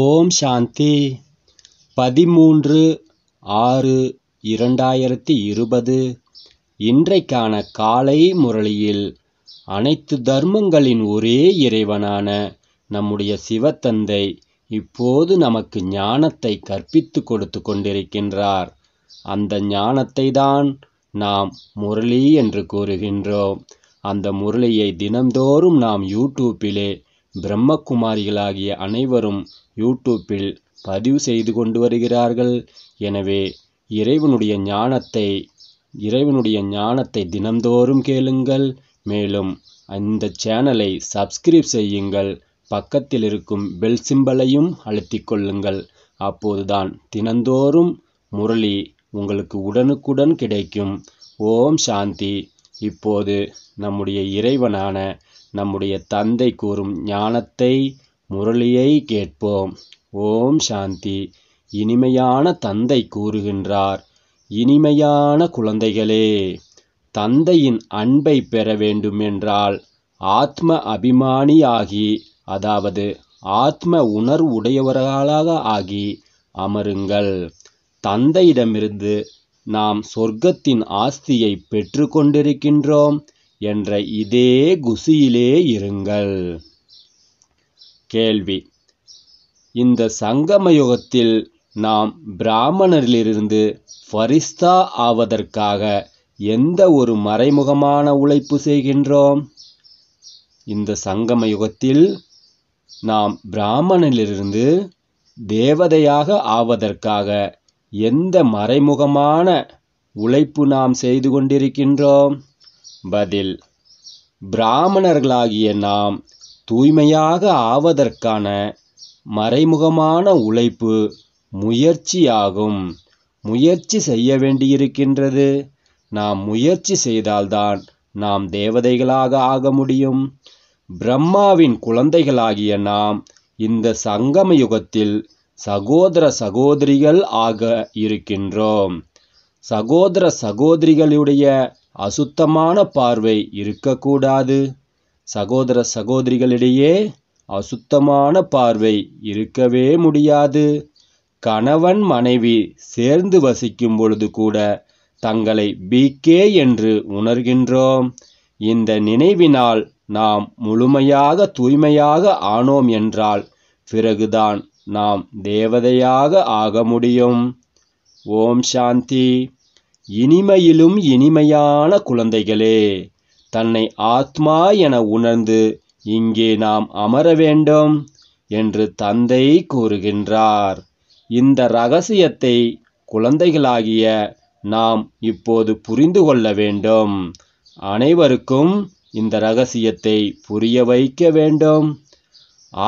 ஓம் சாந்தி பதிமூன்று ஆறு இரண்டாயிரத்தி இருபது இன்றைக்கான காலை முரளியில் அனைத்து தர்மங்களின் ஒரே இறைவனான நம்முடைய சிவத்தந்தை இப்போது நமக்கு ஞானத்தை கற்பித்து கொடுத்து கொண்டிருக்கின்றார் அந்த ஞானத்தை தான் நாம் முரளி என்று கூறுகின்றோம் அந்த முரளியை தினந்தோறும் நாம் யூடியூப்பிலே பிரம்மகுமாரிகளாகிய அனைவரும் யூடியூப்பில் பதிவு செய்து கொண்டு வருகிறார்கள் எனவே இறைவனுடைய ஞானத்தை இறைவனுடைய ஞானத்தை தினந்தோறும் கேளுங்கள் மேலும் அந்த சேனலை சப்ஸ்கிரைப் செய்யுங்கள் பக்கத்தில் இருக்கும் பெல் சிம்பலையும் அழுத்திக் கொள்ளுங்கள் அப்போதுதான் தினந்தோறும் முரளி உங்களுக்கு உடனுக்குடன் கிடைக்கும் ஓம் சாந்தி இப்போது நம்முடைய இறைவனான நம்முடைய தந்தை கூறும் ஞானத்தை முரளியை கேட்போம் ஓம் சாந்தி இனிமையான தந்தை கூறுகின்றார் இனிமையான குழந்தைகளே தந்தையின் அன்பை பெற வேண்டுமென்றால் ஆத்ம அபிமானியாகி அதாவது ஆத்ம உணர்வுடையவர்களாக ஆகி அமருங்கள் தந்தையிடமிருந்து நாம் சொர்க்கத்தின் ஆஸ்தியை பெற்று கொண்டிருக்கின்றோம் என்ற இதே குசியிலே இருங்கள் கேள்வி இந்த சங்கம யுகத்தில் நாம் பிராமணரிலிருந்து ஃபரிஸ்தா ஆவதற்காக எந்த ஒரு மறைமுகமான உழைப்பு செய்கின்றோம் இந்த சங்கம யுகத்தில் நாம் பிராமணனிலிருந்து தேவதையாக ஆவதற்காக எந்த மறைமுகமான உழைப்பு நாம் செய்து கொண்டிருக்கின்றோம் பதில் பிராமணர்களாகிய நாம் தூய்மையாக ஆவதற்கான மறைமுகமான உழைப்பு முயற்சியாகும் முயற்சி செய்ய வேண்டியிருக்கின்றது நாம் முயற்சி செய்தால்தான் நாம் தேவதைகளாக ஆக முடியும் பிரம்மாவின் குழந்தைகளாகிய நாம் இந்த சங்கம யுகத்தில் சகோதர சகோதரிகள் ஆக இருக்கின்றோம் சகோதர சகோதரிகளுடைய அசுத்தமான பார்வை இருக்கக்கூடாது சகோதர சகோதரிகளிடையே அசுத்தமான பார்வை இருக்கவே முடியாது கணவன் மனைவி சேர்ந்து வசிக்கும் பொழுது கூட தங்களை பிகே என்று உணர்கின்றோம் இந்த நினைவினால் நாம் முழுமையாக தூய்மையாக ஆனோம் என்றால் பிறகுதான் நாம் தேவதையாக ஆக முடியும் ஓம் சாந்தி இனிமையிலும் இனிமையான குழந்தைகளே தன்னை ஆத்மா என உணர்ந்து இங்கே நாம் அமர வேண்டும் என்று தந்தை கூறுகின்றார் இந்த ரகசியத்தை குழந்தைகளாகிய நாம் இப்போது புரிந்து கொள்ள வேண்டும் அனைவருக்கும் இந்த ரகசியத்தை புரிய வைக்க வேண்டும்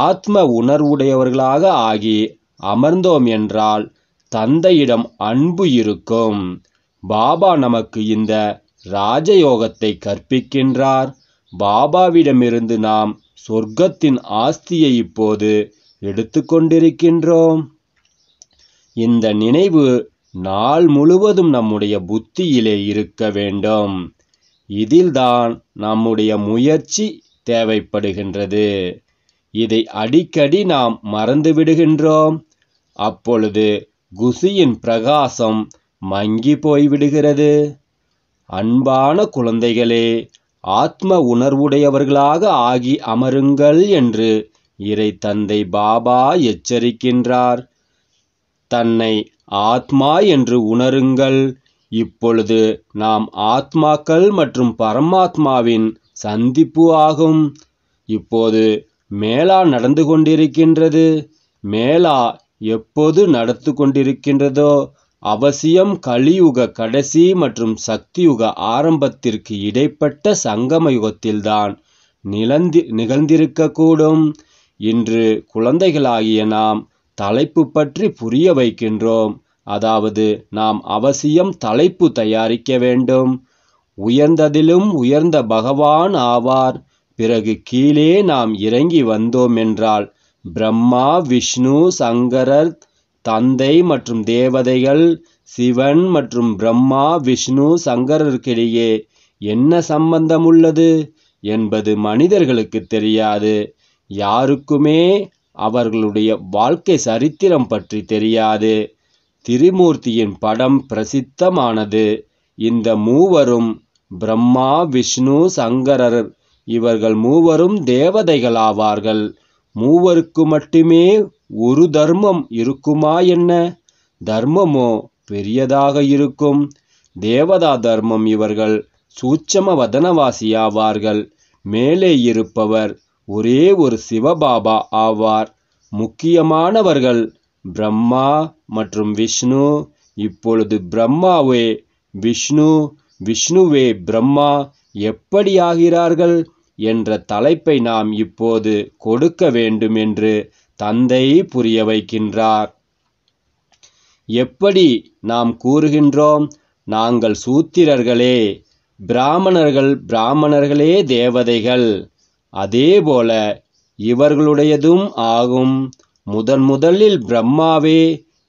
ஆத்ம உணர்வுடையவர்களாக ஆகி அமர்ந்தோம் என்றால் தந்தையிடம் அன்பு இருக்கும் பாபா நமக்கு இந்த ராஜயோகத்தை கற்பிக்கின்றார் பாபாவிடமிருந்து நாம் சொர்க்கத்தின் ஆஸ்தியை இப்போது எடுத்துக்கொண்டிருக்கின்றோம் இந்த நினைவு நாள் முழுவதும் நம்முடைய புத்தியிலே இருக்க வேண்டும் இதில்தான் நம்முடைய முயற்சி தேவைப்படுகின்றது இதை அடிக்கடி நாம் மறந்துவிடுகின்றோம் அப்பொழுது குசியின் பிரகாசம் மங்கி போய்விடுகிறது அன்பான குழந்தைகளே ஆத்ம உணர்வுடையவர்களாக ஆகி அமருங்கள் என்று இறை தந்தை பாபா எச்சரிக்கின்றார் தன்னை ஆத்மா என்று உணருங்கள் இப்பொழுது நாம் ஆத்மாக்கள் மற்றும் பரமாத்மாவின் சந்திப்பு ஆகும் இப்போது மேலா நடந்து கொண்டிருக்கின்றது மேலா எப்போது நடத்து கொண்டிருக்கின்றதோ அவசியம் கலியுக கடைசி மற்றும் சக்தியுக ஆரம்பத்திற்கு இடைப்பட்ட சங்கம யுகத்தில்தான் நிலந்தி நிகழ்ந்திருக்கக்கூடும் இன்று குழந்தைகளாகிய நாம் தலைப்பு பற்றி புரிய வைக்கின்றோம் அதாவது நாம் அவசியம் தலைப்பு தயாரிக்க வேண்டும் உயர்ந்ததிலும் உயர்ந்த பகவான் ஆவார் பிறகு கீழே நாம் இறங்கி வந்தோம் என்றால் பிரம்மா விஷ்ணு சங்கரர் தந்தை மற்றும் தேவதைகள் சிவன் மற்றும் பிரம்மா விஷ்ணு சங்கரருக்கிடையே என்ன சம்பந்தம் உள்ளது என்பது மனிதர்களுக்கு தெரியாது யாருக்குமே அவர்களுடைய வாழ்க்கை சரித்திரம் பற்றி தெரியாது திரிமூர்த்தியின் படம் பிரசித்தமானது இந்த மூவரும் பிரம்மா விஷ்ணு சங்கரர் இவர்கள் மூவரும் தேவதைகளாவார்கள் மூவருக்கு மட்டுமே ஒரு தர்மம் இருக்குமா என்ன தர்மமோ பெரியதாக இருக்கும் தேவதா தர்மம் இவர்கள் சூட்சம வதனவாசியாவார்கள் மேலே இருப்பவர் ஒரே ஒரு சிவபாபா ஆவார் முக்கியமானவர்கள் பிரம்மா மற்றும் விஷ்ணு இப்பொழுது பிரம்மாவே விஷ்ணு விஷ்ணுவே பிரம்மா எப்படி ஆகிறார்கள் என்ற தலைப்பை நாம் இப்போது கொடுக்க வேண்டும் என்று தந்தை புரிய வைக்கின்றார் எப்படி நாம் கூறுகின்றோம் நாங்கள் சூத்திரர்களே பிராமணர்கள் பிராமணர்களே தேவதைகள் அதேபோல இவர்களுடையதும் ஆகும் முதன் முதலில் பிரம்மாவே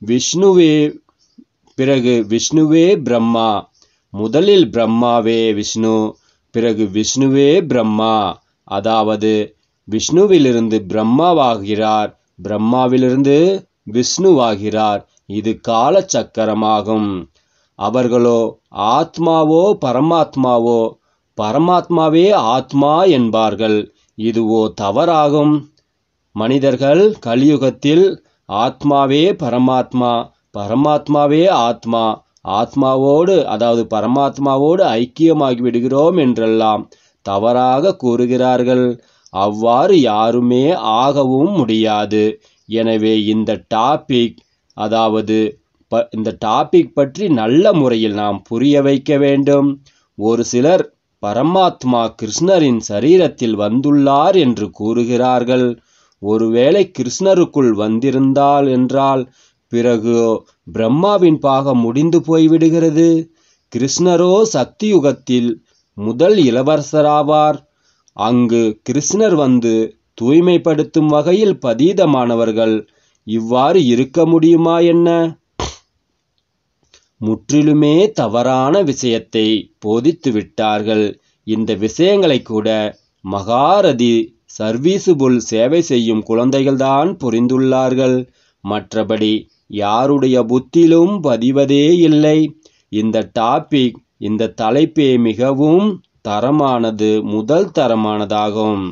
விஷ்ணுவே பிறகு விஷ்ணுவே பிரம்மா முதலில் பிரம்மாவே விஷ்ணு பிறகு விஷ்ணுவே பிரம்மா அதாவது விஷ்ணுவிலிருந்து பிரம்மாவாகிறார் பிரம்மாவிலிருந்து விஷ்ணுவாகிறார் இது கால சக்கரமாகும் அவர்களோ ஆத்மாவோ பரமாத்மாவோ பரமாத்மாவே ஆத்மா என்பார்கள் இதுவோ தவறாகும் மனிதர்கள் கலியுகத்தில் ஆத்மாவே பரமாத்மா பரமாத்மாவே ஆத்மா ஆத்மாவோடு அதாவது பரமாத்மாவோடு ஐக்கியமாகி விடுகிறோம் என்றெல்லாம் தவறாக கூறுகிறார்கள் அவ்வாறு யாருமே ஆகவும் முடியாது எனவே இந்த டாபிக் அதாவது ப இந்த டாபிக் பற்றி நல்ல முறையில் நாம் புரிய வைக்க வேண்டும் ஒரு சிலர் பரமாத்மா கிருஷ்ணரின் சரீரத்தில் வந்துள்ளார் என்று கூறுகிறார்கள் ஒருவேளை கிருஷ்ணருக்குள் வந்திருந்தால் என்றால் பிறகு பிரம்மாவின் பாகம் முடிந்து போய்விடுகிறது கிருஷ்ணரோ சக்தியுகத்தில் முதல் இளவரசராவார் அங்கு கிருஷ்ணர் வந்து தூய்மைப்படுத்தும் வகையில் பதீதமானவர்கள் இவ்வாறு இருக்க முடியுமா என்ன முற்றிலுமே தவறான விஷயத்தை போதித்து விட்டார்கள் இந்த விஷயங்களை கூட மகாரதி சர்வீசுபுல் சேவை செய்யும் குழந்தைகள்தான் புரிந்துள்ளார்கள் மற்றபடி யாருடைய புத்திலும் பதிவதே இல்லை இந்த டாபிக் இந்த தலைப்பே மிகவும் தரமானது முதல் தரமானதாகும்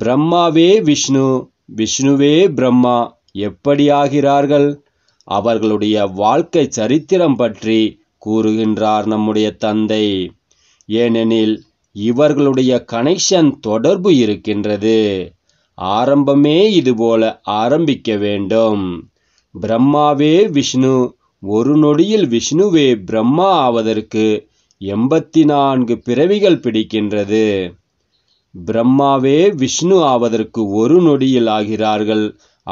பிரம்மாவே விஷ்ணு விஷ்ணுவே பிரம்மா எப்படியாகிறார்கள் அவர்களுடைய வாழ்க்கை சரித்திரம் பற்றி கூறுகின்றார் நம்முடைய தந்தை ஏனெனில் இவர்களுடைய கனெக்ஷன் தொடர்பு இருக்கின்றது ஆரம்பமே இதுபோல ஆரம்பிக்க வேண்டும் பிரம்மாவே விஷ்ணு ஒரு நொடியில் விஷ்ணுவே பிரம்மா ஆவதற்கு எண்பத்தி நான்கு பிறவிகள் பிடிக்கின்றது பிரம்மாவே விஷ்ணு ஆவதற்கு ஒரு நொடியில் ஆகிறார்கள்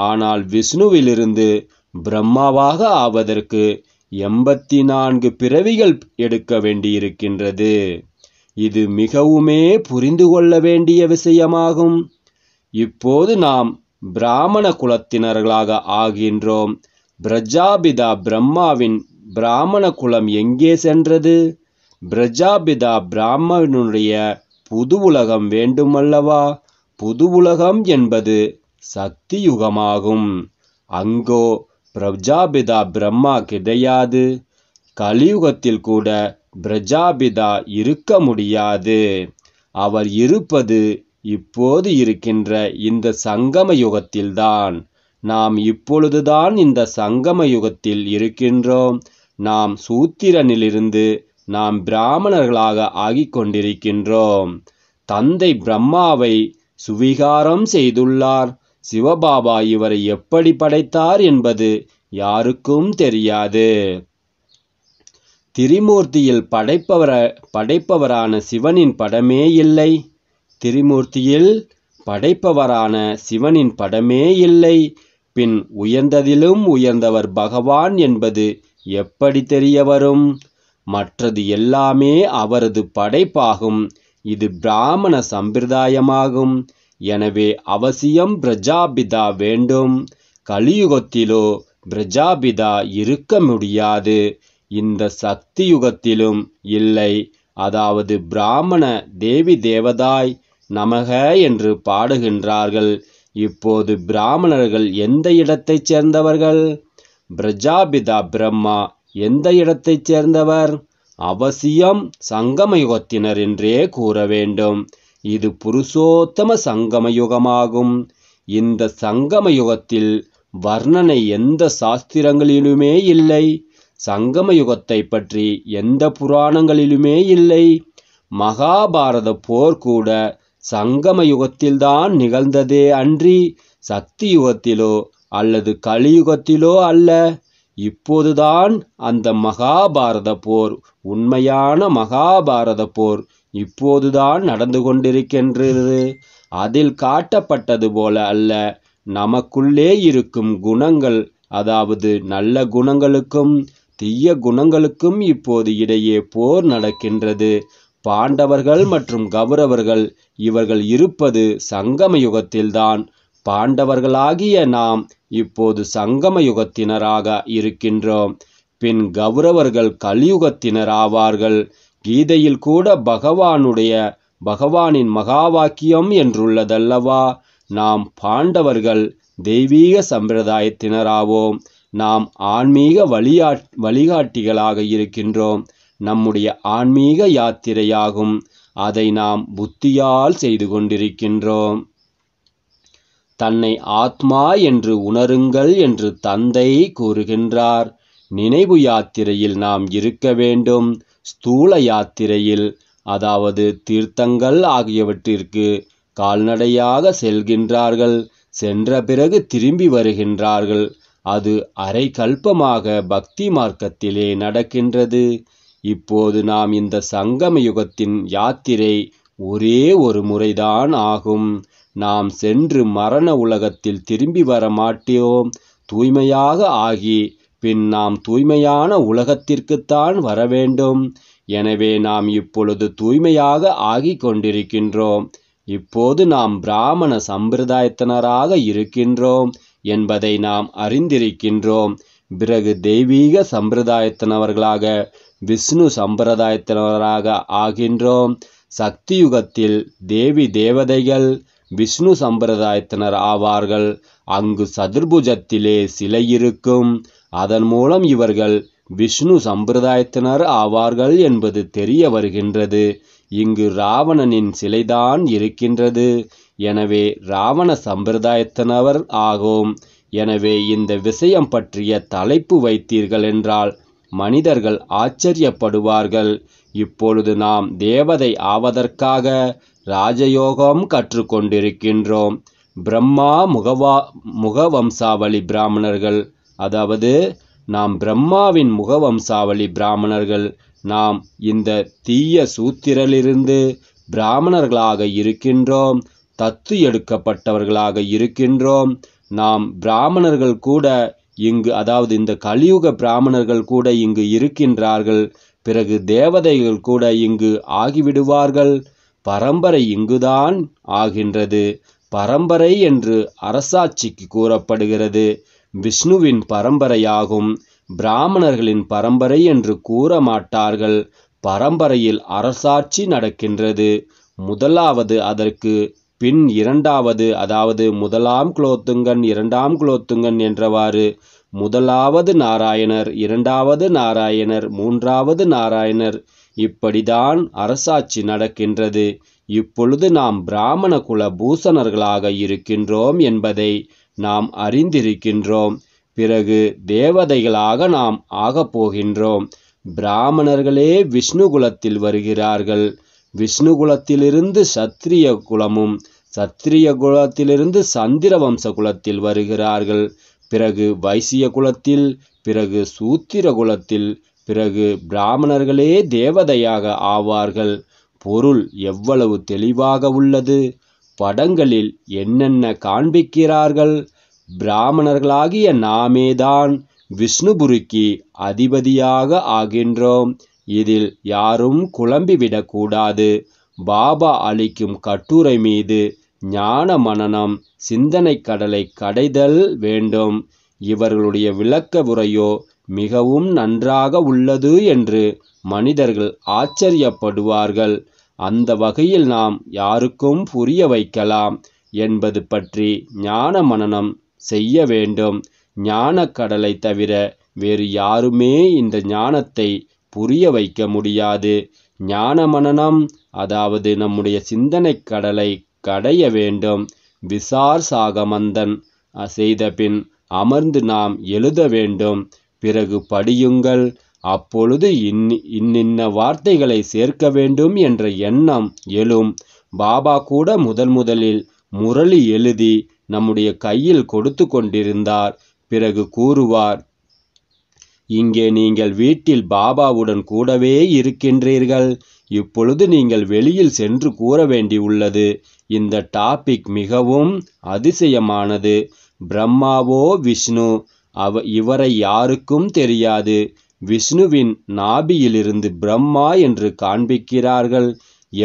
ஆனால் விஷ்ணுவிலிருந்து பிரம்மாவாக ஆவதற்கு எண்பத்தி நான்கு பிறவிகள் எடுக்க வேண்டியிருக்கின்றது இது மிகவுமே புரிந்து கொள்ள வேண்டிய விஷயமாகும் இப்போது நாம் பிராமண குலத்தினர்களாக ஆகின்றோம் பிரஜாபிதா பிரம்மாவின் பிராமண குலம் எங்கே சென்றது பிரஜாபிதா பிராமணனுடைய புது உலகம் வேண்டுமல்லவா புது உலகம் என்பது சக்தியுகமாகும் அங்கோ பிரஜாபிதா பிரம்மா கிடையாது கலியுகத்தில் கூட பிரஜாபிதா இருக்க முடியாது அவர் இருப்பது இப்போது இருக்கின்ற இந்த சங்கம யுகத்தில்தான் நாம் இப்பொழுதுதான் இந்த சங்கம யுகத்தில் இருக்கின்றோம் நாம் சூத்திரனிலிருந்து நாம் பிராமணர்களாக ஆகிக் கொண்டிருக்கின்றோம் தந்தை பிரம்மாவை சுவிகாரம் செய்துள்ளார் சிவபாபா இவரை எப்படி படைத்தார் என்பது யாருக்கும் தெரியாது திரிமூர்த்தியில் படைப்பவர படைப்பவரான சிவனின் படமே இல்லை திரிமூர்த்தியில் படைப்பவரான சிவனின் படமே இல்லை பின் உயர்ந்ததிலும் உயர்ந்தவர் பகவான் என்பது எப்படி தெரிய வரும் மற்றது எல்லாமே அவரது படைப்பாகும் இது பிராமண சம்பிரதாயமாகும் எனவே அவசியம் பிரஜாபிதா வேண்டும் கலியுகத்திலோ பிரஜாபிதா இருக்க முடியாது இந்த சக்தி யுகத்திலும் இல்லை அதாவது பிராமண தேவி தேவதாய் நமக என்று பாடுகின்றார்கள் இப்போது பிராமணர்கள் எந்த இடத்தைச் சேர்ந்தவர்கள் பிரஜாபிதா பிரம்மா எந்த இடத்தைச் சேர்ந்தவர் அவசியம் சங்கமயுகத்தினர் என்றே கூற வேண்டும் இது புருஷோத்தம சங்கமயுகமாகும் இந்த சங்கமயுகத்தில் வர்ணனை எந்த சாஸ்திரங்களிலுமே இல்லை சங்கமயுகத்தை பற்றி எந்த புராணங்களிலுமே இல்லை மகாபாரத போர் கூட சங்கமயுகத்தில்தான் நிகழ்ந்ததே அன்றி சக்தி யுகத்திலோ அல்லது கலியுகத்திலோ அல்ல இப்போதுதான் அந்த மகாபாரத போர் உண்மையான மகாபாரத போர் இப்போதுதான் நடந்து கொண்டிருக்கின்றது அதில் காட்டப்பட்டது போல அல்ல நமக்குள்ளே இருக்கும் குணங்கள் அதாவது நல்ல குணங்களுக்கும் தீய குணங்களுக்கும் இப்போது இடையே போர் நடக்கின்றது பாண்டவர்கள் மற்றும் கௌரவர்கள் இவர்கள் இருப்பது சங்கம யுகத்தில்தான் பாண்டவர்களாகிய நாம் இப்போது சங்கம யுகத்தினராக இருக்கின்றோம் பின் கௌரவர்கள் கலியுகத்தினராவார்கள் கீதையில் கூட பகவானுடைய பகவானின் மகாவாக்கியம் என்றுள்ளதல்லவா நாம் பாண்டவர்கள் தெய்வீக சம்பிரதாயத்தினராவோம் நாம் ஆன்மீக வழியா வழிகாட்டிகளாக இருக்கின்றோம் நம்முடைய ஆன்மீக யாத்திரையாகும் அதை நாம் புத்தியால் செய்து கொண்டிருக்கின்றோம் தன்னை ஆத்மா என்று உணருங்கள் என்று தந்தை கூறுகின்றார் நினைவு யாத்திரையில் நாம் இருக்க வேண்டும் ஸ்தூல யாத்திரையில் அதாவது தீர்த்தங்கள் ஆகியவற்றிற்கு கால்நடையாக செல்கின்றார்கள் சென்ற பிறகு திரும்பி வருகின்றார்கள் அது அரை கல்பமாக பக்தி மார்க்கத்திலே நடக்கின்றது இப்போது நாம் இந்த சங்கம யுகத்தின் யாத்திரை ஒரே ஒரு முறைதான் ஆகும் நாம் சென்று மரண உலகத்தில் திரும்பி வர மாட்டோம் தூய்மையாக ஆகி பின் நாம் தூய்மையான உலகத்திற்குத்தான் வரவேண்டும் எனவே நாம் இப்பொழுது தூய்மையாக ஆகி கொண்டிருக்கின்றோம் இப்போது நாம் பிராமண சம்பிரதாயத்தினராக இருக்கின்றோம் என்பதை நாம் அறிந்திருக்கின்றோம் பிறகு தெய்வீக சம்பிரதாயத்தினவர்களாக விஷ்ணு சம்பிரதாயத்தினராக ஆகின்றோம் சக்தி யுகத்தில் தேவி தேவதைகள் விஷ்ணு சம்பிரதாயத்தினர் ஆவார்கள் அங்கு சதுர்புஜத்திலே சிலை இருக்கும் அதன் மூலம் இவர்கள் விஷ்ணு சம்பிரதாயத்தினர் ஆவார்கள் என்பது தெரிய வருகின்றது இங்கு ராவணனின் சிலைதான் இருக்கின்றது எனவே ராவண சம்பிரதாயத்தினவர் ஆகும் எனவே இந்த விஷயம் பற்றிய தலைப்பு வைத்தீர்கள் என்றால் மனிதர்கள் ஆச்சரியப்படுவார்கள் இப்பொழுது நாம் தேவதை ஆவதற்காக ராஜயோகம் கற்றுக்கொண்டிருக்கின்றோம் பிரம்மா முகவா முகவம்சாவளி பிராமணர்கள் அதாவது நாம் பிரம்மாவின் முகவம்சாவளி பிராமணர்கள் நாம் இந்த தீய சூத்திரலிருந்து பிராமணர்களாக இருக்கின்றோம் தத்து எடுக்கப்பட்டவர்களாக இருக்கின்றோம் நாம் பிராமணர்கள் கூட இங்கு அதாவது இந்த கலியுக பிராமணர்கள் கூட இங்கு இருக்கின்றார்கள் பிறகு தேவதைகள் கூட இங்கு ஆகிவிடுவார்கள் பரம்பரை இங்குதான் ஆகின்றது பரம்பரை என்று அரசாட்சிக்கு கூறப்படுகிறது விஷ்ணுவின் பரம்பரையாகும் பிராமணர்களின் பரம்பரை என்று கூற மாட்டார்கள் பரம்பரையில் அரசாட்சி நடக்கின்றது முதலாவது அதற்கு பின் இரண்டாவது அதாவது முதலாம் குலோத்துங்கன் இரண்டாம் குலோத்துங்கன் என்றவாறு முதலாவது நாராயணர் இரண்டாவது நாராயணர் மூன்றாவது நாராயணர் இப்படிதான் அரசாட்சி நடக்கின்றது இப்பொழுது நாம் பிராமண குல பூசணர்களாக இருக்கின்றோம் என்பதை நாம் அறிந்திருக்கின்றோம் பிறகு தேவதைகளாக நாம் ஆகப் போகின்றோம் பிராமணர்களே விஷ்ணு குலத்தில் வருகிறார்கள் விஷ்ணு குலத்திலிருந்து சத்திரிய குலமும் சத்திரிய குலத்திலிருந்து வம்ச குலத்தில் வருகிறார்கள் பிறகு வைசிய குலத்தில் பிறகு சூத்திர குலத்தில் பிறகு பிராமணர்களே தேவதையாக ஆவார்கள் பொருள் எவ்வளவு தெளிவாக உள்ளது படங்களில் என்னென்ன காண்பிக்கிறார்கள் பிராமணர்களாகிய நாமேதான் விஷ்ணுபுரிக்கு அதிபதியாக ஆகின்றோம் இதில் யாரும் குழம்பிவிடக்கூடாது பாபா அளிக்கும் கட்டுரை மீது ஞான மனநம் சிந்தனை கடலை கடைதல் வேண்டும் இவர்களுடைய விளக்க உரையோ மிகவும் நன்றாக உள்ளது என்று மனிதர்கள் ஆச்சரியப்படுவார்கள் அந்த வகையில் நாம் யாருக்கும் புரிய வைக்கலாம் என்பது பற்றி ஞான மனனம் செய்ய வேண்டும் ஞான கடலை தவிர வேறு யாருமே இந்த ஞானத்தை புரிய வைக்க முடியாது ஞான மனநம் அதாவது நம்முடைய சிந்தனை கடலை கடைய வேண்டும் விசார் சாகமந்தன் செய்த பின் அமர்ந்து நாம் எழுத வேண்டும் பிறகு படியுங்கள் அப்பொழுது இன் இன்னின்ன வார்த்தைகளை சேர்க்க வேண்டும் என்ற எண்ணம் எழும் பாபா கூட முதன் முதலில் முரளி எழுதி நம்முடைய கையில் கொடுத்து கொண்டிருந்தார் பிறகு கூறுவார் இங்கே நீங்கள் வீட்டில் பாபாவுடன் கூடவே இருக்கின்றீர்கள் இப்பொழுது நீங்கள் வெளியில் சென்று கூற வேண்டியுள்ளது இந்த டாபிக் மிகவும் அதிசயமானது பிரம்மாவோ விஷ்ணு அவ இவரை யாருக்கும் தெரியாது விஷ்ணுவின் நாபியிலிருந்து பிரம்மா என்று காண்பிக்கிறார்கள்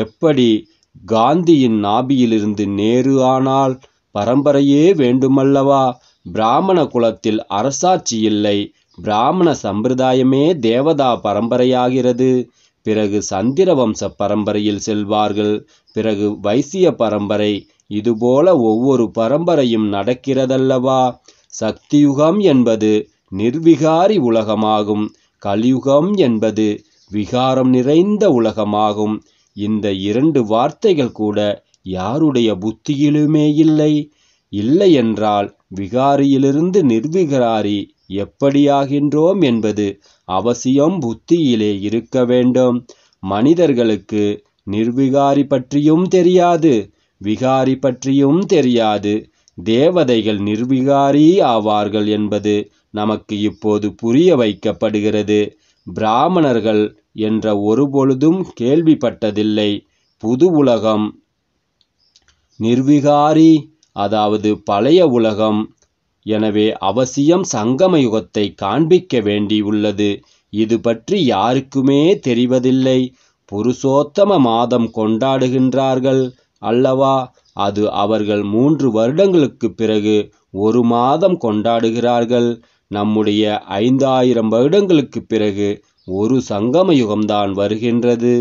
எப்படி காந்தியின் நாபியிலிருந்து நேரு ஆனால் பரம்பரையே வேண்டுமல்லவா பிராமண குலத்தில் அரசாட்சி இல்லை பிராமண சம்பிரதாயமே தேவதா பரம்பரையாகிறது பிறகு சந்திர வம்ச பரம்பரையில் செல்வார்கள் பிறகு வைசிய பரம்பரை இதுபோல ஒவ்வொரு பரம்பரையும் நடக்கிறதல்லவா சக்தியுகம் என்பது நிர்விகாரி உலகமாகும் கலியுகம் என்பது விகாரம் நிறைந்த உலகமாகும் இந்த இரண்டு வார்த்தைகள் கூட யாருடைய புத்தியிலுமே இல்லை இல்லையென்றால் விகாரியிலிருந்து நிர்விகாரி எப்படியாகின்றோம் என்பது அவசியம் புத்தியிலே இருக்க வேண்டும் மனிதர்களுக்கு நிர்விகாரி பற்றியும் தெரியாது விகாரி பற்றியும் தெரியாது தேவதைகள் நிர்விகாரி ஆவார்கள் என்பது நமக்கு இப்போது புரிய வைக்கப்படுகிறது பிராமணர்கள் என்ற ஒருபொழுதும் கேள்விப்பட்டதில்லை புது உலகம் நிர்விகாரி அதாவது பழைய உலகம் எனவே அவசியம் சங்கம யுகத்தை காண்பிக்க வேண்டியுள்ளது இது பற்றி யாருக்குமே தெரிவதில்லை புருஷோத்தம மாதம் கொண்டாடுகின்றார்கள் அல்லவா அது அவர்கள் மூன்று வருடங்களுக்கு பிறகு ஒரு மாதம் கொண்டாடுகிறார்கள் நம்முடைய ஐந்தாயிரம் வருடங்களுக்கு பிறகு ஒரு சங்கம யுகம்தான் வருகின்றது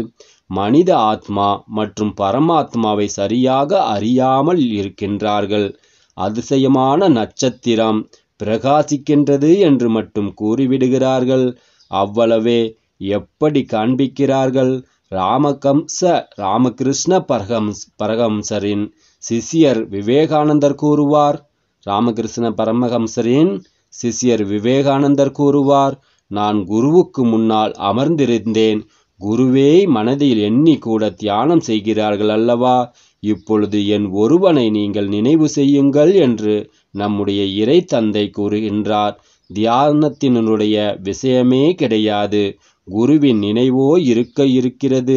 மனித ஆத்மா மற்றும் பரமாத்மாவை சரியாக அறியாமல் இருக்கின்றார்கள் அதிசயமான நட்சத்திரம் பிரகாசிக்கின்றது என்று மட்டும் கூறிவிடுகிறார்கள் அவ்வளவே எப்படி காண்பிக்கிறார்கள் ராமகம்ச ராமகிருஷ்ண பரஹம்ஸ் பரகம்சரின் சிஷியர் விவேகானந்தர் கூறுவார் ராமகிருஷ்ண பரமஹம்சரின் சிஷியர் விவேகானந்தர் கூறுவார் நான் குருவுக்கு முன்னால் அமர்ந்திருந்தேன் குருவே மனதில் எண்ணி கூட தியானம் செய்கிறார்கள் அல்லவா இப்பொழுது என் ஒருவனை நீங்கள் நினைவு செய்யுங்கள் என்று நம்முடைய இறை தந்தை கூறுகின்றார் தியானத்தினுடைய விஷயமே கிடையாது குருவின் நினைவோ இருக்க இருக்கிறது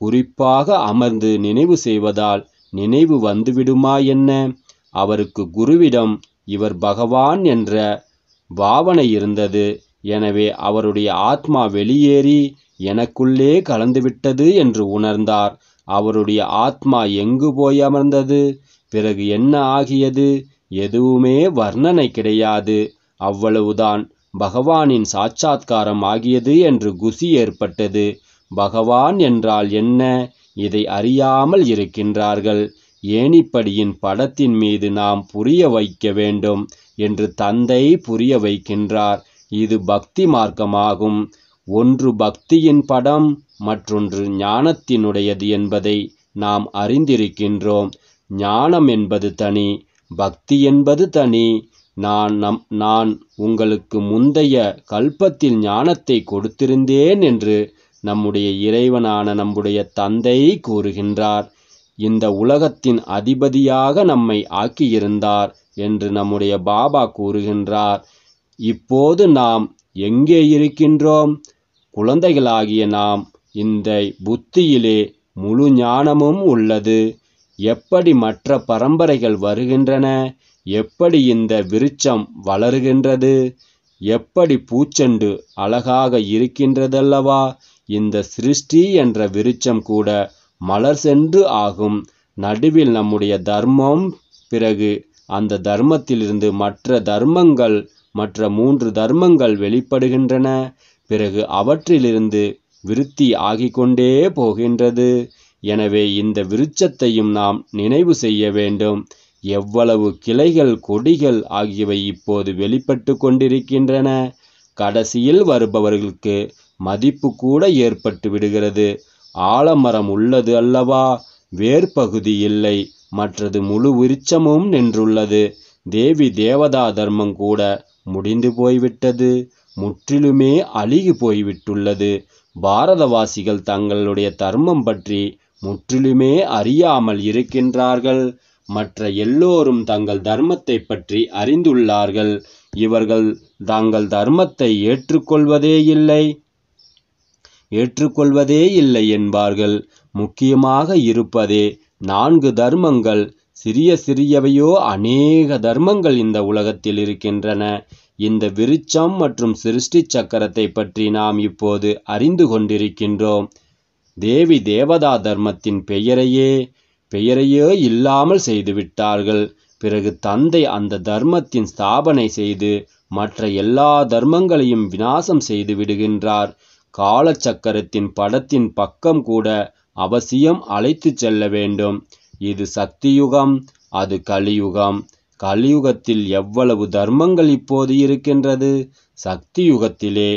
குறிப்பாக அமர்ந்து நினைவு செய்வதால் நினைவு வந்துவிடுமா என்ன அவருக்கு குருவிடம் இவர் பகவான் என்ற பாவனை இருந்தது எனவே அவருடைய ஆத்மா வெளியேறி எனக்குள்ளே கலந்துவிட்டது என்று உணர்ந்தார் அவருடைய ஆத்மா எங்கு போய் அமர்ந்தது பிறகு என்ன ஆகியது எதுவுமே வர்ணனை கிடையாது அவ்வளவுதான் பகவானின் சாட்சாத்காரம் ஆகியது என்று குசி ஏற்பட்டது பகவான் என்றால் என்ன இதை அறியாமல் இருக்கின்றார்கள் ஏனிப்படியின் படத்தின் மீது நாம் புரிய வைக்க வேண்டும் என்று தந்தை புரிய வைக்கின்றார் இது பக்தி மார்க்கமாகும் ஒன்று பக்தியின் படம் மற்றொன்று ஞானத்தினுடையது என்பதை நாம் அறிந்திருக்கின்றோம் ஞானம் என்பது தனி பக்தி என்பது தனி நான் நம் நான் உங்களுக்கு முந்தைய கல்பத்தில் ஞானத்தை கொடுத்திருந்தேன் என்று நம்முடைய இறைவனான நம்முடைய தந்தை கூறுகின்றார் இந்த உலகத்தின் அதிபதியாக நம்மை ஆக்கியிருந்தார் என்று நம்முடைய பாபா கூறுகின்றார் இப்போது நாம் எங்கே இருக்கின்றோம் குழந்தைகளாகிய நாம் இந்த புத்தியிலே முழு ஞானமும் உள்ளது எப்படி மற்ற பரம்பரைகள் வருகின்றன எப்படி இந்த விருட்சம் வளருகின்றது எப்படி பூச்செண்டு அழகாக இருக்கின்றதல்லவா இந்த சிருஷ்டி என்ற விருட்சம் கூட மலர் சென்று ஆகும் நடுவில் நம்முடைய தர்மம் பிறகு அந்த தர்மத்திலிருந்து மற்ற தர்மங்கள் மற்ற மூன்று தர்மங்கள் வெளிப்படுகின்றன பிறகு அவற்றிலிருந்து விருத்தி கொண்டே போகின்றது எனவே இந்த விருட்சத்தையும் நாம் நினைவு செய்ய வேண்டும் எவ்வளவு கிளைகள் கொடிகள் ஆகியவை இப்போது வெளிப்பட்டு கொண்டிருக்கின்றன கடைசியில் வருபவர்களுக்கு மதிப்பு கூட ஏற்பட்டு விடுகிறது ஆலமரம் உள்ளது அல்லவா வேர்பகுதி இல்லை மற்றது முழு விருச்சமும் நின்றுள்ளது தேவி தேவதா தர்மம் கூட முடிந்து போய்விட்டது முற்றிலுமே அழுகி போய்விட்டுள்ளது பாரதவாசிகள் தங்களுடைய தர்மம் பற்றி முற்றிலுமே அறியாமல் இருக்கின்றார்கள் மற்ற எல்லோரும் தங்கள் தர்மத்தை பற்றி அறிந்துள்ளார்கள் இவர்கள் தாங்கள் தர்மத்தை ஏற்றுக்கொள்வதே இல்லை ஏற்றுக்கொள்வதே இல்லை என்பார்கள் முக்கியமாக இருப்பதே நான்கு தர்மங்கள் சிறிய சிறியவையோ அநேக தர்மங்கள் இந்த உலகத்தில் இருக்கின்றன இந்த விருச்சம் மற்றும் சிருஷ்டி சக்கரத்தை பற்றி நாம் இப்போது அறிந்து கொண்டிருக்கின்றோம் தேவி தேவதா தர்மத்தின் பெயரையே பெயரையே இல்லாமல் செய்துவிட்டார்கள் பிறகு தந்தை அந்த தர்மத்தின் ஸ்தாபனை செய்து மற்ற எல்லா தர்மங்களையும் விநாசம் செய்து விடுகின்றார் காலச்சக்கரத்தின் படத்தின் பக்கம் கூட அவசியம் அழைத்து செல்ல வேண்டும் இது சக்தியுகம் அது கலியுகம் கலியுகத்தில் எவ்வளவு தர்மங்கள் இப்போது இருக்கின்றது சக்தி யுகத்திலே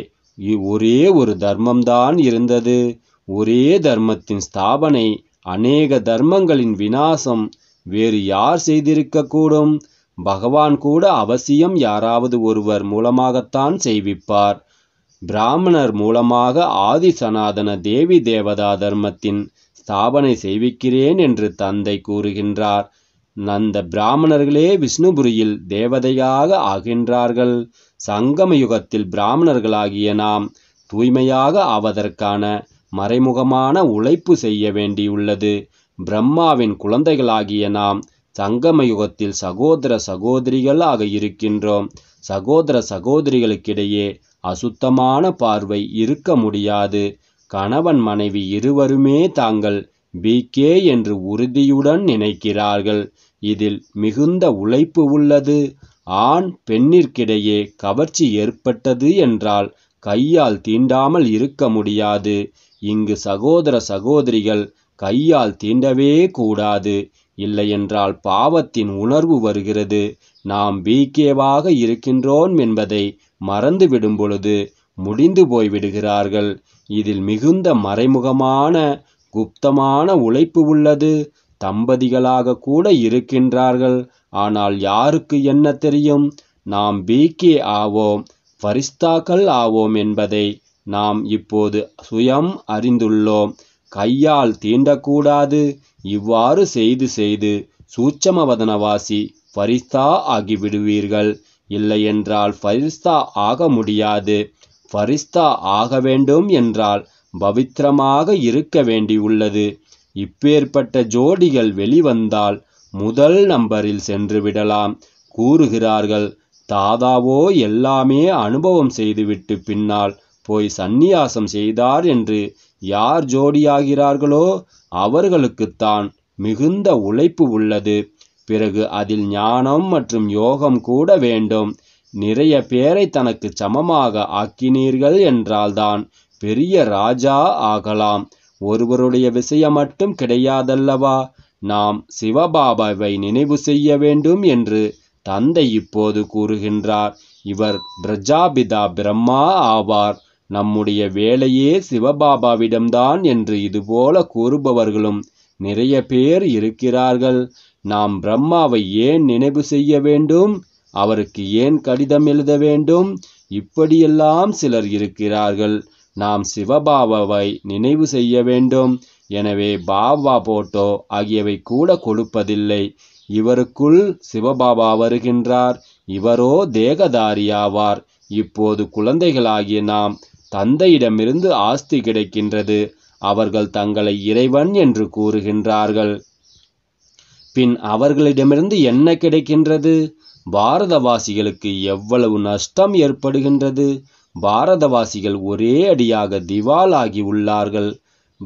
ஒரே ஒரு தர்மம்தான் இருந்தது ஒரே தர்மத்தின் ஸ்தாபனை அநேக தர்மங்களின் வினாசம் வேறு யார் செய்திருக்கக்கூடும் பகவான் கூட அவசியம் யாராவது ஒருவர் மூலமாகத்தான் செய்விப்பார் பிராமணர் மூலமாக ஆதி சனாதன தேவி தேவதா தர்மத்தின் ஸ்தாபனை செய்விக்கிறேன் என்று தந்தை கூறுகின்றார் நந்த பிராமணர்களே விஷ்ணுபுரியில் தேவதையாக ஆகின்றார்கள் சங்கம யுகத்தில் பிராமணர்களாகிய நாம் தூய்மையாக ஆவதற்கான மறைமுகமான உழைப்பு செய்ய வேண்டியுள்ளது பிரம்மாவின் குழந்தைகளாகிய நாம் சங்கம யுகத்தில் சகோதர சகோதரிகளாக இருக்கின்றோம் சகோதர சகோதரிகளுக்கிடையே அசுத்தமான பார்வை இருக்க முடியாது கணவன் மனைவி இருவருமே தாங்கள் பிகே என்று உறுதியுடன் நினைக்கிறார்கள் இதில் மிகுந்த உழைப்பு உள்ளது ஆண் பெண்ணிற்கிடையே கவர்ச்சி ஏற்பட்டது என்றால் கையால் தீண்டாமல் இருக்க முடியாது இங்கு சகோதர சகோதரிகள் கையால் தீண்டவே கூடாது இல்லையென்றால் பாவத்தின் உணர்வு வருகிறது நாம் பீக்கேவாக இருக்கின்றோம் என்பதை மறந்துவிடும் பொழுது முடிந்து போய்விடுகிறார்கள் இதில் மிகுந்த மறைமுகமான குப்தமான உழைப்பு உள்ளது தம்பதிகளாக கூட இருக்கின்றார்கள் ஆனால் யாருக்கு என்ன தெரியும் நாம் பீக்கே ஆவோம் ஃபரிஸ்தாக்கள் ஆவோம் என்பதை நாம் இப்போது சுயம் அறிந்துள்ளோம் கையால் தீண்டக்கூடாது இவ்வாறு செய்து செய்து சூட்சமவதனவாசி ஃபரிஸ்தா ஆகிவிடுவீர்கள் இல்லையென்றால் ஃபரிஸ்தா ஆக முடியாது ஃபரிஸ்தா ஆக வேண்டும் என்றால் பவித்திரமாக இருக்க வேண்டியுள்ளது இப்பேற்பட்ட ஜோடிகள் வெளிவந்தால் முதல் நம்பரில் சென்று விடலாம் கூறுகிறார்கள் தாதாவோ எல்லாமே அனுபவம் செய்துவிட்டு பின்னால் போய் சந்நியாசம் செய்தார் என்று யார் ஜோடியாகிறார்களோ அவர்களுக்குத்தான் மிகுந்த உழைப்பு உள்ளது பிறகு அதில் ஞானம் மற்றும் யோகம் கூட வேண்டும் நிறைய பேரை தனக்கு சமமாக ஆக்கினீர்கள் என்றால்தான் பெரிய ராஜா ஆகலாம் ஒருவருடைய விஷயம் மட்டும் கிடையாதல்லவா நாம் சிவபாபாவை நினைவு செய்ய வேண்டும் என்று தந்தை இப்போது கூறுகின்றார் இவர் பிரஜாபிதா பிரம்மா ஆவார் நம்முடைய வேலையே சிவபாபாவிடம்தான் என்று இதுபோல கூறுபவர்களும் நிறைய பேர் இருக்கிறார்கள் நாம் பிரம்மாவை ஏன் நினைவு செய்ய வேண்டும் அவருக்கு ஏன் கடிதம் எழுத வேண்டும் இப்படியெல்லாம் சிலர் இருக்கிறார்கள் நாம் சிவபாபாவை நினைவு செய்ய வேண்டும் எனவே பாபா போட்டோ ஆகியவை கூட கொடுப்பதில்லை இவருக்குள் சிவபாபா வருகின்றார் இவரோ தேகதாரியாவார் இப்போது குழந்தைகளாகிய நாம் தந்தையிடமிருந்து ஆஸ்தி கிடைக்கின்றது அவர்கள் தங்களை இறைவன் என்று கூறுகின்றார்கள் பின் அவர்களிடமிருந்து என்ன கிடைக்கின்றது பாரதவாசிகளுக்கு எவ்வளவு நஷ்டம் ஏற்படுகின்றது பாரதவாசிகள் ஒரே அடியாக திவாலாகி உள்ளார்கள்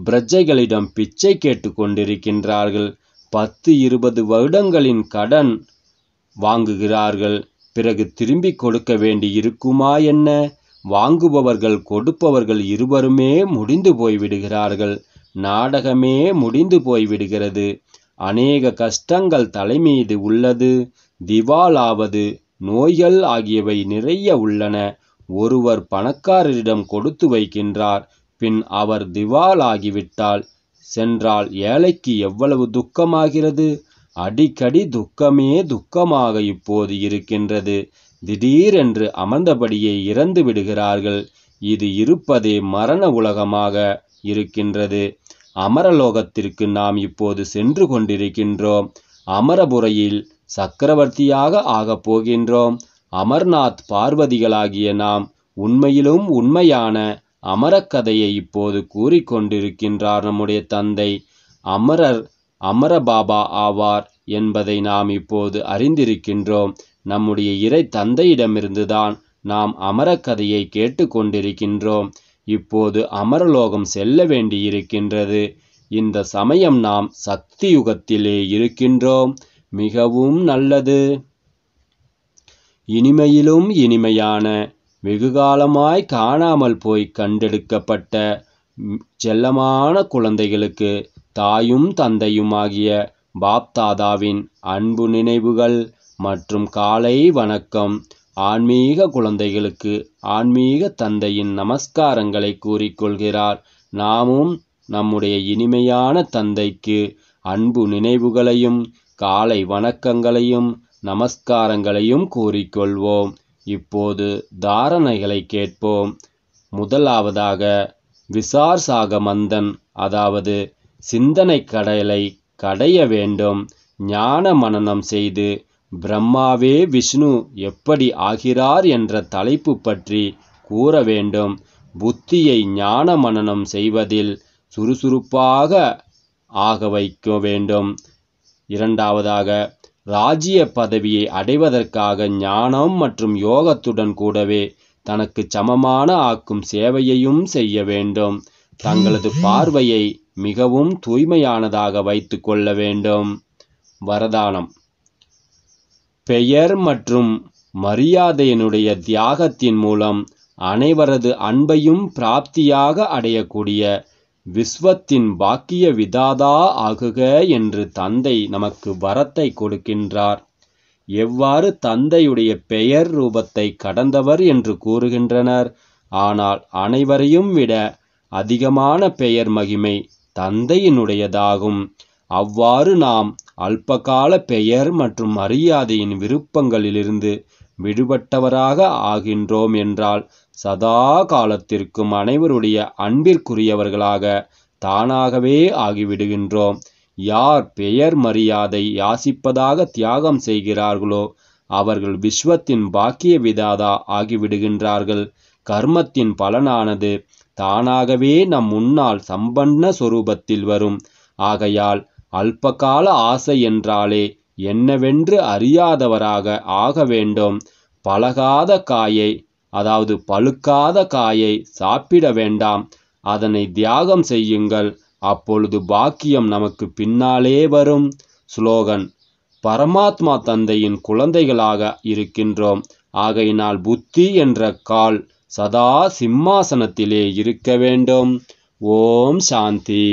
பிரஜைகளிடம் பிச்சை கேட்டு கொண்டிருக்கின்றார்கள் பத்து இருபது வருடங்களின் கடன் வாங்குகிறார்கள் பிறகு திரும்பி கொடுக்க வேண்டி இருக்குமா என்ன வாங்குபவர்கள் கொடுப்பவர்கள் இருவருமே முடிந்து போய்விடுகிறார்கள் நாடகமே முடிந்து போய்விடுகிறது அநேக கஷ்டங்கள் தலைமீது உள்ளது திவாலாவது நோய்கள் ஆகியவை நிறைய உள்ளன ஒருவர் பணக்காரரிடம் கொடுத்து வைக்கின்றார் பின் அவர் திவாலாகிவிட்டால் சென்றால் ஏழைக்கு எவ்வளவு துக்கமாகிறது அடிக்கடி துக்கமே துக்கமாக இப்போது இருக்கின்றது திடீரென்று அமர்ந்தபடியே இறந்து விடுகிறார்கள் இது இருப்பதே மரண உலகமாக இருக்கின்றது அமரலோகத்திற்கு நாம் இப்போது சென்று கொண்டிருக்கின்றோம் அமரபுரையில் சக்கரவர்த்தியாக ஆகப் போகின்றோம் அமர்நாத் பார்வதிகளாகிய நாம் உண்மையிலும் உண்மையான அமரக்கதையை இப்போது கூறிக்கொண்டிருக்கின்றார் நம்முடைய தந்தை அமரர் அமரபாபா ஆவார் என்பதை நாம் இப்போது அறிந்திருக்கின்றோம் நம்முடைய இறை தந்தையிடமிருந்துதான் நாம் அமரக்கதையை கேட்டுக்கொண்டிருக்கின்றோம் இப்போது அமரலோகம் செல்ல வேண்டியிருக்கின்றது இந்த சமயம் நாம் சக்தி யுகத்திலே இருக்கின்றோம் மிகவும் நல்லது இனிமையிலும் இனிமையான வெகுகாலமாய் காணாமல் போய் கண்டெடுக்கப்பட்ட செல்லமான குழந்தைகளுக்கு தாயும் தந்தையுமாகிய பாப்தாதாவின் அன்பு நினைவுகள் மற்றும் காலை வணக்கம் ஆன்மீக குழந்தைகளுக்கு ஆன்மீக தந்தையின் நமஸ்காரங்களை கூறிக்கொள்கிறார் நாமும் நம்முடைய இனிமையான தந்தைக்கு அன்பு நினைவுகளையும் காலை வணக்கங்களையும் நமஸ்காரங்களையும் கூறிக்கொள்வோம் இப்போது தாரணைகளை கேட்போம் முதலாவதாக விசார் சாக மந்தன் அதாவது சிந்தனை கடலை கடைய வேண்டும் ஞான மனநம் செய்து பிரம்மாவே விஷ்ணு எப்படி ஆகிறார் என்ற தலைப்பு பற்றி கூற வேண்டும் புத்தியை ஞான மனனம் செய்வதில் சுறுசுறுப்பாக ஆக வைக்க வேண்டும் இரண்டாவதாக ராஜ்ய பதவியை அடைவதற்காக ஞானம் மற்றும் யோகத்துடன் கூடவே தனக்கு சமமான ஆக்கும் சேவையையும் செய்ய வேண்டும் தங்களது பார்வையை மிகவும் தூய்மையானதாக வைத்து கொள்ள வேண்டும் வரதானம் பெயர் மற்றும் மரியாதையினுடைய தியாகத்தின் மூலம் அனைவரது அன்பையும் பிராப்தியாக அடையக்கூடிய விஸ்வத்தின் பாக்கிய விதாதா ஆகுக என்று தந்தை நமக்கு வரத்தை கொடுக்கின்றார் எவ்வாறு தந்தையுடைய பெயர் ரூபத்தை கடந்தவர் என்று கூறுகின்றனர் ஆனால் அனைவரையும் விட அதிகமான பெயர் மகிமை தந்தையினுடையதாகும் அவ்வாறு நாம் அல்பகால பெயர் மற்றும் மரியாதையின் விருப்பங்களிலிருந்து விடுபட்டவராக ஆகின்றோம் என்றால் சதா காலத்திற்கும் அனைவருடைய அன்பிற்குரியவர்களாக தானாகவே ஆகிவிடுகின்றோம் யார் பெயர் மரியாதை யாசிப்பதாக தியாகம் செய்கிறார்களோ அவர்கள் விஸ்வத்தின் பாக்கிய விதாதா ஆகிவிடுகின்றார்கள் கர்மத்தின் பலனானது தானாகவே நம் முன்னால் சம்பன்ன சொரூபத்தில் வரும் ஆகையால் அல்பகால ஆசை என்றாலே என்னவென்று அறியாதவராக ஆக வேண்டும் பழகாத காயை அதாவது பழுக்காத காயை சாப்பிட வேண்டாம் அதனை தியாகம் செய்யுங்கள் அப்பொழுது பாக்கியம் நமக்கு பின்னாலே வரும் ஸ்லோகன் பரமாத்மா தந்தையின் குழந்தைகளாக இருக்கின்றோம் ஆகையினால் புத்தி என்ற கால் சதா சிம்மாசனத்திலே இருக்க வேண்டும் ஓம் சாந்தி